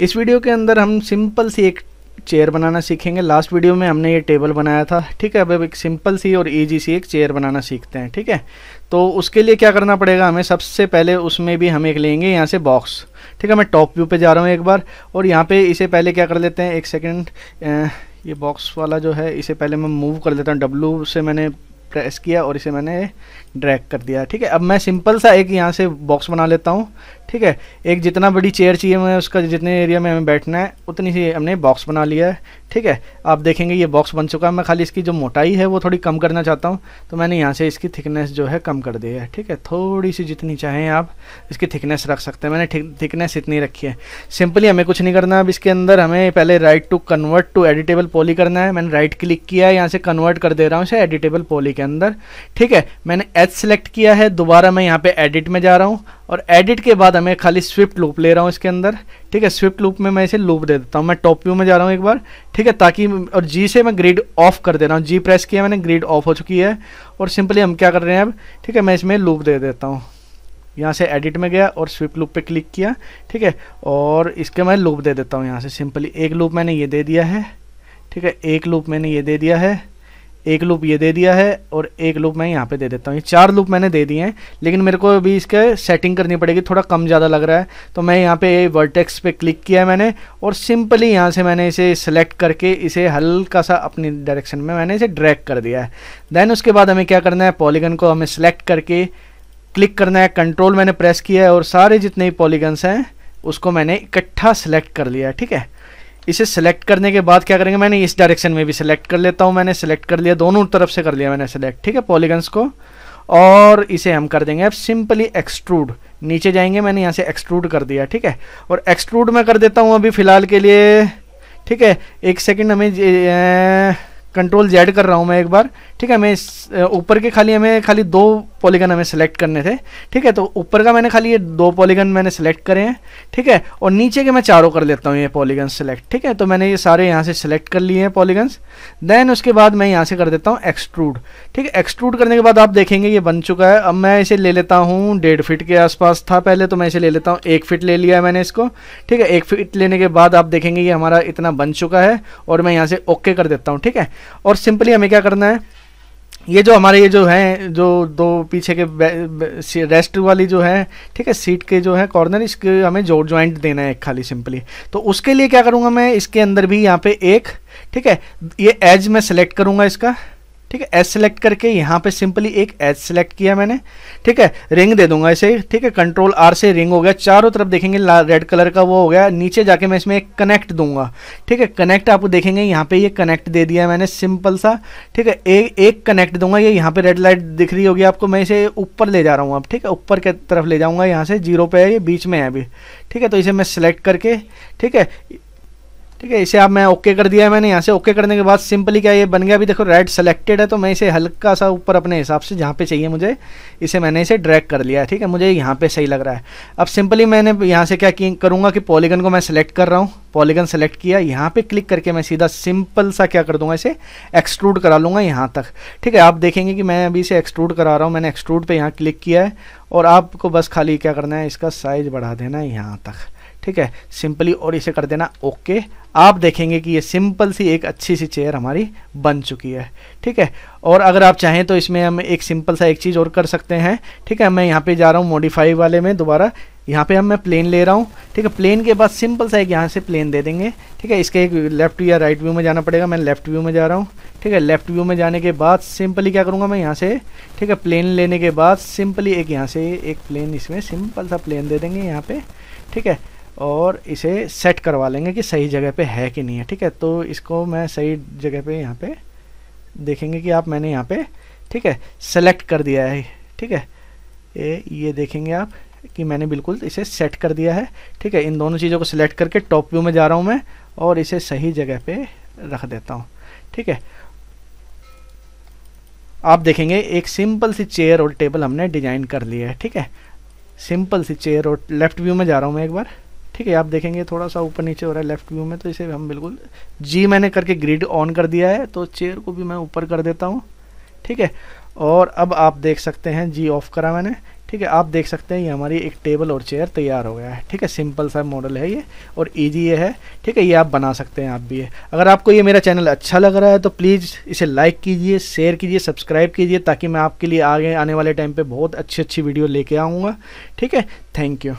इस वीडियो के अंदर हम सिंपल सी एक चेयर बनाना सीखेंगे लास्ट वीडियो में हमने ये टेबल बनाया था ठीक है अब एक सिंपल सी और ईजी सी एक चेयर बनाना सीखते हैं ठीक है तो उसके लिए क्या करना पड़ेगा हमें सबसे पहले उसमें भी हम एक लेंगे यहाँ से बॉक्स ठीक है मैं टॉप व्यू पे जा रहा हूँ एक बार और यहाँ पे इसे पहले क्या कर लेते हैं एक सेकेंड ये बॉक्स वाला जो है इसे पहले मैं मूव कर लेता हूँ डब्लू से मैंने प्रेस किया और इसे मैंने ड्रैग कर दिया ठीक है अब मैं सिंपल सा एक यहाँ से बॉक्स बना लेता हूँ ठीक है एक जितना बड़ी चेयर चाहिए हमें उसका जितने एरिया में हमें बैठना है उतनी ही हमने बॉक्स बना लिया है ठीक है आप देखेंगे ये बॉक्स बन चुका है मैं खाली इसकी जो मोटाई है वो थोड़ी कम करना चाहता हूँ तो मैंने यहाँ से इसकी थिकनेस जो है कम कर दी है ठीक है थोड़ी सी जितनी चाहें आप इसकी थिकनेस रख सकते हैं मैंने थिकनेस इतनी रखी है सिंपली हमें कुछ नहीं करना अब इसके अंदर हमें पहले right to convert to editable poly करना है मैंने राइट क्लिक किया है यहाँ से कन्वर्ट कर दे रहा हूँ इसे एडिटेबल पोली के अंदर ठीक है मैंने एच सेलेक्ट किया है दोबारा मैं यहाँ पर एडिट में जा रहा हूँ और एडिट के बाद हमें खाली स्विफ्ट लूप ले रहा हूँ इसके अंदर ठीक है स्विफ्ट लूप में मैं इसे लूप दे देता हूँ मैं टॉप व्यू में जा रहा हूँ एक बार ठीक है ताकि और जी से मैं ग्रिड ऑफ कर दे रहा हूँ जी प्रेस किया मैंने ग्रिड ऑफ हो चुकी है और सिंपली हम क्या कर रहे हैं अब ठीक है मैं इसमें लूप दे देता हूँ यहाँ से एडिट में गया और स्विफ्ट लूप पर क्लिक किया ठीक है और इसके मैं लूप दे देता हूँ यहाँ से सिंपली एक लूप मैंने ये दे दिया है ठीक है एक लूप मैंने ये दे दिया है एक लूप ये दे दिया है और एक लूप मैं यहाँ पे दे देता हूँ ये चार लूप मैंने दे दिए हैं लेकिन मेरे को अभी इसके सेटिंग करनी पड़ेगी थोड़ा कम ज़्यादा लग रहा है तो मैं यहाँ पे वर्टेक्स पे क्लिक किया है मैंने और सिंपली यहाँ से मैंने इसे सेलेक्ट करके इसे हल्का सा अपनी डायरेक्शन में मैंने इसे ड्रैक कर दिया है देन उसके बाद हमें क्या करना है पॉलीगन को हमें सेलेक्ट करके क्लिक करना है कंट्रोल मैंने प्रेस किया है और सारे जितने पॉलीगन्स हैं उसको मैंने इकट्ठा सेलेक्ट कर लिया है ठीक है इसे सेलेक्ट करने के बाद क्या करेंगे मैंने इस डायरेक्शन में भी सेलेक्ट कर लेता हूँ मैंने सेलेक्ट कर लिया दोनों तरफ से कर लिया मैंने सेलेक्ट ठीक है पॉलीगन्स को और इसे हम कर देंगे अब सिंपली एक्सट्रूड नीचे जाएंगे मैंने यहाँ से एक्सट्रूड कर दिया ठीक है और एक्सट्रूड मैं कर देता हूँ अभी फ़िलहाल के लिए ठीक है एक सेकेंड हमें कंट्रोल जेड कर रहा हूँ मैं एक बार ठीक है हमें ऊपर के खाली हमें खाली दो पॉलीगन हमें सेलेक्ट करने थे ठीक है तो ऊपर का मैंने खाली ये दो पॉलीगन मैंने सेलेक्ट करे हैं ठीक है और नीचे के मैं चारों कर लेता हूँ ये पॉलीगन सेलेक्ट ठीक है तो मैंने ये सारे यहाँ से सेलेक्ट कर लिए हैं पॉलीगन्स देन उसके बाद मैं यहाँ से कर देता हूँ एक्सट्रूड ठीक है एक्सट्रूड करने के बाद आप देखेंगे ये बन चुका है अब मैं इसे ले लेता हूँ डेढ़ फिट के आसपास था पहले तो मैं इसे ले लेता हूँ एक फिट ले लिया है मैंने इसको ठीक है एक फिट लेने के बाद आप देखेंगे ये हमारा इतना बन चुका है और मैं यहाँ से ओके कर देता हूँ ठीक है और सिंपली हमें क्या करना है ये जो हमारे ये जो हैं जो दो पीछे के रेस्ट वाली जो है ठीक है सीट के जो है कॉर्नर इसके हमें जो ज्वाइंट देना है खाली सिंपली तो उसके लिए क्या करूँगा मैं इसके अंदर भी यहाँ पे एक ठीक है ये एज मैं सेलेक्ट करूँगा इसका ठीक है एच सेलेक्ट करके यहाँ पे सिंपली एक एच सेलेक्ट किया मैंने ठीक है रिंग दे दूंगा इसे ठीक है कंट्रोल आर से रिंग हो गया चारों तरफ देखेंगे रेड कलर का वो हो गया नीचे जाके मैं इसमें एक कनेक्ट दूंगा ठीक है कनेक्ट आप देखेंगे यहाँ पे ये यह कनेक्ट दे दिया मैंने सिंपल सा ठीक है ए, एक कनेक्ट दूंगा ये यह यहाँ पे रेड लाइट दिख रही होगी आपको मैं इसे ऊपर ले जा रहा हूँ आप ठीक है ऊपर की तरफ ले जाऊँगा यहाँ से जीरो पे है ये बीच में है अभी ठीक है तो इसे मैं सिलेक्ट करके ठीक है ठीक है इसे आप मैं ओके कर दिया है मैंने यहाँ से ओके करने के बाद सिंपली क्या ये बन गया अभी देखो रेड सेलेक्टेड है तो मैं इसे हल्का सा ऊपर अपने हिसाब से जहाँ पे चाहिए मुझे इसे मैंने इसे ड्रैग कर लिया है ठीक है मुझे यहाँ पे सही लग रहा है अब सिंपली मैंने यहाँ से क्या करूँगा कि पॉलीगन को मैं सेलेक्ट कर रहा हूँ पॉलीगन सेलेक्ट किया यहाँ पर क्लिक करके मैं सीधा सिंपल सा क्या कर दूंगा इसे एक्सट्रूड करा लूँगा यहाँ तक ठीक है आप देखेंगे कि मैं अभी इसे एक्सट्रूड करा रहा हूँ मैंने एक्सट्रूड पर यहाँ क्लिक किया है और आपको बस खाली क्या करना है इसका साइज़ बढ़ा देना है यहाँ तक ठीक है सिंपली और इसे कर देना ओके आप देखेंगे कि ये सिंपल सी एक अच्छी सी चेयर हमारी बन चुकी है ठीक है और अगर आप चाहें तो इसमें हम एक सिंपल सा एक चीज़ और कर सकते हैं ठीक है मैं यहाँ पे जा रहा हूँ मॉडिफाई वाले में दोबारा यहाँ पे हम मैं प्लेन ले रहा हूँ ठीक है प्लेन के बाद सिंपल सा एक यहाँ से प्लेन दे देंगे ठीक है इसके एक लेफ्ट या राइट व्यू में जाना पड़ेगा मैं लेफ्ट व्यू में जा रहा हूँ ठीक है लेफ्ट व्यू में जाने के बाद सिंपली क्या करूँगा मैं यहाँ से ठीक है प्लेन लेने के बाद सिंपली एक यहाँ से एक प्लेन इसमें सिंपल सा प्लेन दे देंगे यहाँ पर ठीक है और इसे सेट करवा लेंगे कि सही जगह पे है कि नहीं है ठीक है तो इसको मैं सही जगह पे यहाँ पे देखेंगे कि आप मैंने यहाँ पे ठीक है सेलेक्ट कर दिया है ठीक है ये ये देखेंगे आप कि मैंने बिल्कुल इसे सेट कर दिया है ठीक है इन दोनों चीज़ों को सिलेक्ट करके टॉप व्यू में जा रहा हूँ मैं और इसे सही जगह पर रख देता हूँ ठीक है आप देखेंगे एक सिंपल सी चेयर और टेबल हमने डिजाइन कर लिया है ठीक है सिंपल सी चेयर और लेफ्ट व्यू में जा रहा हूँ मैं एक बार ठीक है आप देखेंगे थोड़ा सा ऊपर नीचे हो रहा है लेफ्ट व्यू में तो इसे हम बिल्कुल जी मैंने करके ग्रिड ऑन कर दिया है तो चेयर को भी मैं ऊपर कर देता हूँ ठीक है और अब आप देख सकते हैं जी ऑफ करा मैंने ठीक है आप देख सकते हैं ये हमारी एक टेबल और चेयर तैयार हो गया है ठीक है सिंपल सा मॉडल है ये और इजी ये है ठीक है ये आप बना सकते हैं आप भी है अगर आपको ये मेरा चैनल अच्छा लग रहा है तो प्लीज़ इसे लाइक कीजिए शेयर कीजिए सब्सक्राइब कीजिए ताकि मैं आपके लिए आगे आने वाले टाइम पर बहुत अच्छी अच्छी वीडियो लेके आऊँगा ठीक है थैंक यू